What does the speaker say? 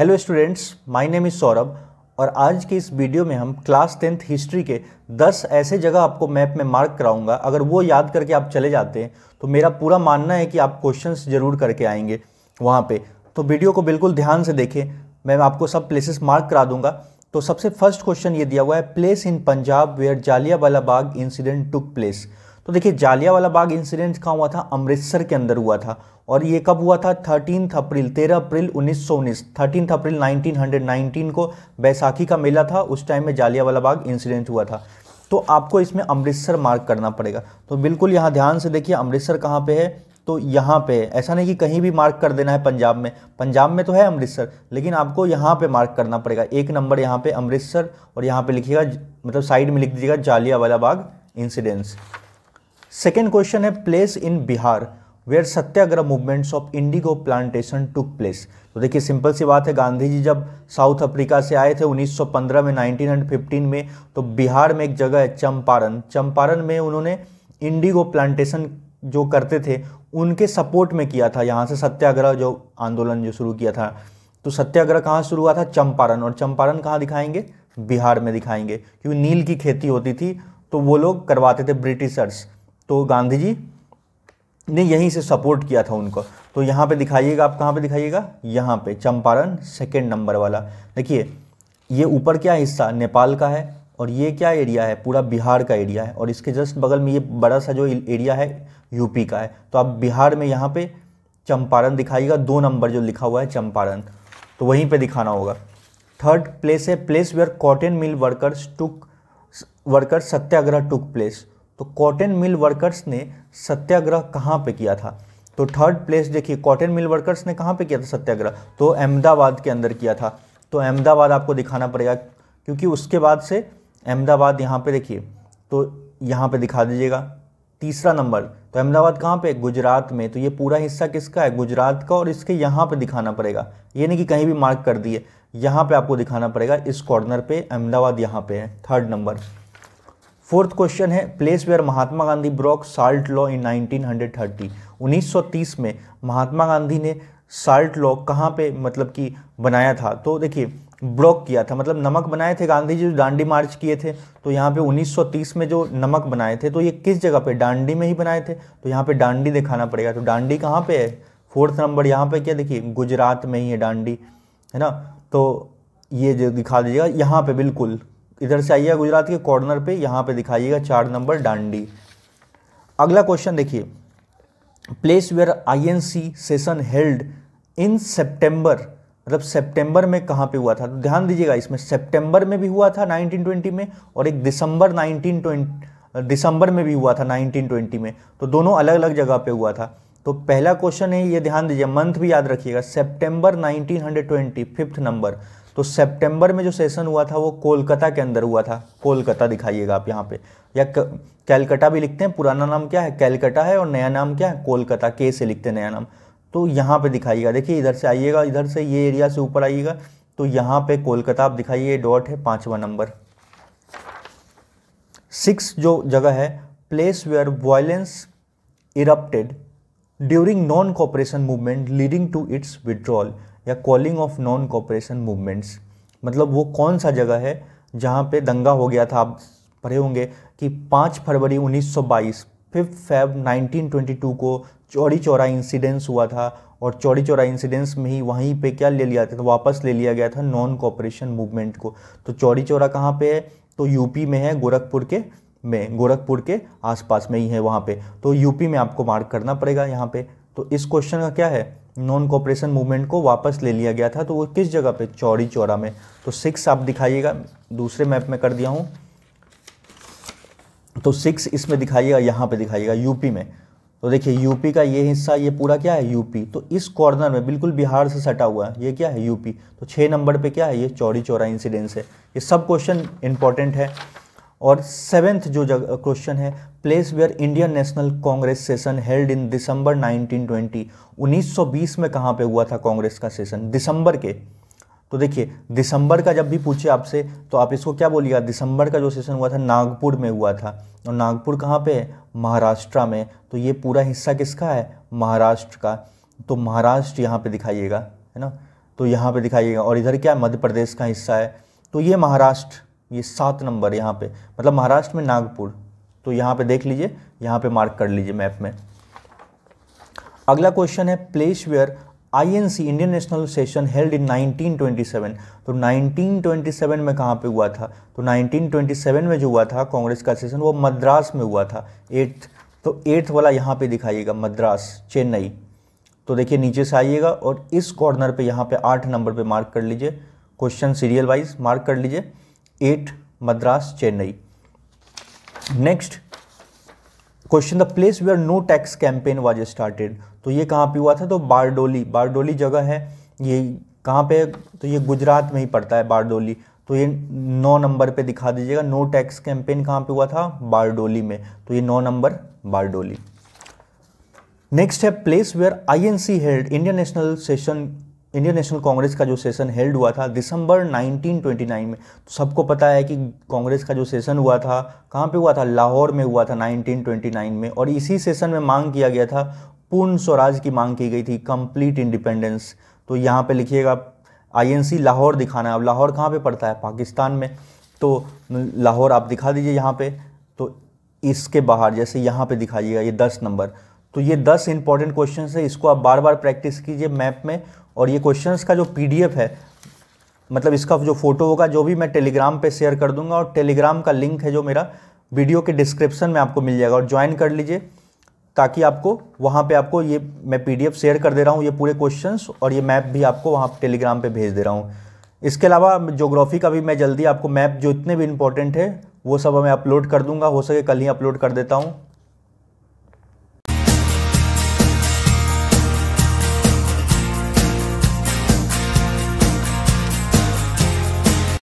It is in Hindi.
hello students my name is Saurabh और आज के इस वीडियो में हम क्लास टेंथ हिस्ट्री के 10 ऐसे जगह आपको मैप में मार्क कराऊंगा अगर वो याद करके आप चले जाते हैं तो मेरा पूरा मानना है कि आप क्वेश्चंस जरूर करके आएंगे वहाँ पे तो वीडियो को बिल्कुल ध्यान से देखें मैं आपको सब प्लेसेस मार्क करा दूंगा तो सबसे फर्स्ट क्वेश्चन ये दिया हुआ है place in Punjab where Jallianwala Bagh incident took place तो देखिए जालियावाला बाग इंसिडेंट कहाँ हुआ था अमृतसर के अंदर हुआ था और ये कब हुआ था थर्टीन अप्रैल तेरह अप्रैल उन्नीस सौ उन्नीस thirteen April nineteen hundred nineteen को बैसाखी का मेला था उस टाइम में जालियावाला बाग इंसिडेंट हुआ था तो आपको इसमें अमृतसर मार्क करना पड़ेगा तो बिल्कुल यहाँ ध्यान से देखिए अमृतसर कहाँ पे है तो यहाँ पे है ऐसा नहीं कि कहीं भी मार्क कर देना है पंजाब में पंजाब में तो है अमृतसर लेकिन आपको यहाँ पे मार्क करना पड़ेगा एक नंबर यहाँ पे अमृतसर और यहाँ पे लिखिएगा मतलब साइड में लिख दीजिएगा Jallianwala Bagh incidents second question है place in Bihar where satyagraha movements of indigo plantation took place तो देखिए सिंपल सी बात है गांधी जी जब साउथ अफ्रीका से आए थे 1915 में 1915 में तो बिहार में एक जगह है चंपारण चंपारण में उन्होंने इंडिगो प्लांटेशन जो करते थे उनके सपोर्ट में किया था यहाँ से सत्याग्रह जो आंदोलन जो शुरू किया था तो सत्याग्रह कहाँ शुरू हुआ था चंपारण और चंपारण कहाँ दिखाएंगे बिहार में दिखाएंगे क्योंकि नील की खेती होती थी तो वो लोग करवाते थे ब्रिटिशर्स तो गांधी जी ने यहीं से सपोर्ट किया था उनको तो यहाँ पे दिखाइएगा आप कहाँ पे दिखाइएगा यहाँ पे चंपारण सेकेंड नंबर वाला देखिए ये ऊपर क्या हिस्सा नेपाल का है और ये क्या एरिया है पूरा बिहार का एरिया है और इसके जस्ट बगल में ये बड़ा सा जो एरिया है यूपी का है तो आप बिहार में यहाँ पे चंपारण दिखाइएगा दो नंबर जो लिखा हुआ है चंपारण तो वहीं पे दिखाना होगा थर्ड प्लेस है place where cotton mill workers took workers satyagraha took place तो कॉटन मिल वर्कर्स ने सत्याग्रह कहाँ पे किया था तो थर्ड प्लेस देखिए कॉटन मिल वर्कर्स ने कहाँ पे किया था सत्याग्रह तो अहमदाबाद के अंदर किया था तो अहमदाबाद आपको दिखाना पड़ेगा क्योंकि उसके बाद से अहमदाबाद यहाँ पे देखिए तो यहाँ पे दिखा दीजिएगा तीसरा नंबर तो अहमदाबाद कहाँ पे गुजरात में तो ये पूरा हिस्सा किसका है गुजरात का और इसके यहाँ पर दिखाना पड़ेगा ये नहीं कि कहीं भी मार्क कर दिए यहाँ पर आपको दिखाना पड़ेगा इस कॉर्नर पर अहमदाबाद यहाँ पे है थर्ड नंबर फोर्थ क्वेश्चन है place where Mahatma Gandhi broke salt law in 1930 1930 में महात्मा गांधी ने साल्ट लॉ कहाँ पे मतलब कि बनाया था तो देखिए ब्रॉक किया था मतलब नमक बनाए थे गांधी जी जो डांडी मार्च किए थे तो यहाँ पे 1930 में जो नमक बनाए थे तो ये किस जगह पे डांडी में ही बनाए थे तो यहाँ पे डांडी दिखाना पड़ेगा तो डांडी कहाँ पे है फोर्थ नंबर यहाँ पे क्या देखिए गुजरात में ही है डांडी है ना तो ये जो दिखा दीजिएगा यहाँ पे बिल्कुल इधर से आइएगा गुजरात के कॉर्नर पे यहाँ पे दिखाइएगा चार नंबर डांडी अगला क्वेश्चन देखिए place where INC session held in सितंबर मतलब सितंबर में कहाँ पे हुआ था तो ध्यान दीजिएगा इसमें सितंबर में भी हुआ था 1920 में और एक दिसंबर 1920 दिसंबर में भी हुआ था नाइनटीन में तो दोनों अलग अलग जगह पे हुआ था तो पहला क्वेश्चन है ये ध्यान दीजिए मंथ भी याद रखिएगा सितंबर 1920 फिफ्थ नंबर तो सितंबर में जो सेशन हुआ था वो कोलकाता के अंदर हुआ था कोलकाता दिखाइएगा आप यहाँ पे या कैलकाटा भी लिखते हैं पुराना नाम क्या है कैलकाटा है और नया नाम क्या है कोलकाता के से लिखते हैं नया नाम तो यहाँ पे दिखाइएगा देखिए इधर से आइएगा इधर से ये एरिया से ऊपर आइएगा तो यहाँ पे कोलकाता आप दिखाइए डॉट है पाँचवा नंबर सिक्स जो जगह है place where violence erupted during non cooperation movement leading to its withdrawal या calling off non cooperation movements मतलब वो कौन सा जगह है जहाँ पे दंगा हो गया था आप पढ़े होंगे कि 5 फरवरी 1922 फिफ्थ फेब नाइनटीन को चौड़ी चौरा इंसिडेंस हुआ था और चौड़ी चौरा इंसिडेंस में ही वहीं पे क्या ले लिया था वापस ले लिया गया था नॉन कॉपरेशन मूवमेंट को तो चौड़ी चौरा कहाँ पे है तो यूपी में है गोरखपुर के में गोरखपुर के आसपास में ही है वहाँ पे तो यूपी में आपको मार्क करना पड़ेगा यहाँ पे तो इस क्वेश्चन का क्या है नॉन कॉपरेशन मूवमेंट को वापस ले लिया गया था तो वो किस जगह पे चौड़ी चौरा में तो सिक्स आप दिखाइएगा दूसरे मैप में कर दिया हूँ तो सिक्स इसमें दिखाइएगा यहाँ पे दिखाइएगा यूपी में तो देखिए यूपी का ये हिस्सा ये पूरा क्या है यूपी तो इस कॉर्नर में बिल्कुल बिहार से सटा हुआ है ये क्या है यूपी तो छः नंबर पे क्या है ये चौड़ी चौरा इंसिडेंस है ये सब क्वेश्चन इंपॉर्टेंट है और सेवेंथ जो क्वेश्चन है place where Indian National Congress session held in दिसंबर 1920 1920 में कहाँ पे हुआ था कांग्रेस का सेशन दिसंबर के तो देखिए दिसंबर का जब भी पूछे आपसे तो आप इसको क्या बोलिएगा दिसंबर का जो सेशन हुआ था नागपुर में हुआ था और नागपुर कहाँ पे है महाराष्ट्र में तो ये पूरा हिस्सा किसका है महाराष्ट्र का तो महाराष्ट्र यहाँ पे दिखाइएगा है ना तो यहाँ पे दिखाइएगा और इधर क्या मध्य प्रदेश का हिस्सा है तो ये महाराष्ट्र ये सात नंबर यहाँ पे मतलब महाराष्ट्र में नागपुर तो यहाँ पे देख लीजिए यहाँ पे मार्क कर लीजिए मैप में अगला क्वेश्चन है place where INC Indian National session held in 1927 तो 1927 में कहाँ पे हुआ था तो 1927 में जो हुआ था कांग्रेस का सेशन वो मद्रास में हुआ था एट्थ तो एट्थ वाला यहाँ पे दिखाइएगा मद्रास चेन्नई तो देखिए नीचे से आइएगा और इस कॉर्नर पे यहाँ पे आठ नंबर पे मार्क कर लीजिए क्वेश्चन सीरियल वाइज मार्क कर लीजिए at Madras Chennai next question the place where no tax campaign was started तो ये कहाँ पे हुआ था तो बारडोली बारडोली जगह है ये कहाँ पे तो ये गुजरात में ही पड़ता है बारडोली तो ये नौ नंबर पे दिखा दीजिएगा नो टैक्स कैंपेन कहाँ पे हुआ था बारडोली में तो ये नौ नंबर बारडोली नेक्स्ट है place where I C held Indian National session Indian National Congress का जो सेशन हेल्ड हुआ था दिसंबर 1929 में तो सबको पता है कि कांग्रेस का जो सेशन हुआ था कहाँ पे हुआ था लाहौर में हुआ था 1929 में और इसी सेशन में मांग किया गया था पूर्ण स्वराज की मांग की गई थी कंप्लीट इंडिपेंडेंस तो यहाँ पे लिखिएगा आईएनसी लाहौर दिखाना है अब लाहौर कहाँ पे पड़ता है पाकिस्तान में तो लाहौर आप दिखा दीजिए यहाँ पे तो इसके बाहर जैसे यहाँ पे दिखाइएगा ये दस नंबर तो ये दस इंपॉर्टेंट क्वेश्चन है इसको आप बार बार प्रैक्टिस कीजिए मैप में और ये क्वेश्चन का जो पी है मतलब इसका जो फोटो होगा जो भी मैं टेलीग्राम पर शेयर कर दूंगा और टेलीग्राम का लिंक है जो मेरा वीडियो के डिस्क्रिप्शन में आपको मिल जाएगा और ज्वाइन कर लीजिए ताकि आपको वहाँ पे आपको ये मैं पीडीएफ शेयर कर दे रहा हूँ ये पूरे क्वेश्चंस और ये मैप भी आपको वहाँ टेलीग्राम पे भेज दे रहा हूँ इसके अलावा जोग्राफी का भी मैं जल्दी आपको मैप जो इतने भी इंपॉर्टेंट है वो सब मैं अपलोड कर दूंगा हो सके कल ही अपलोड कर देता हूँ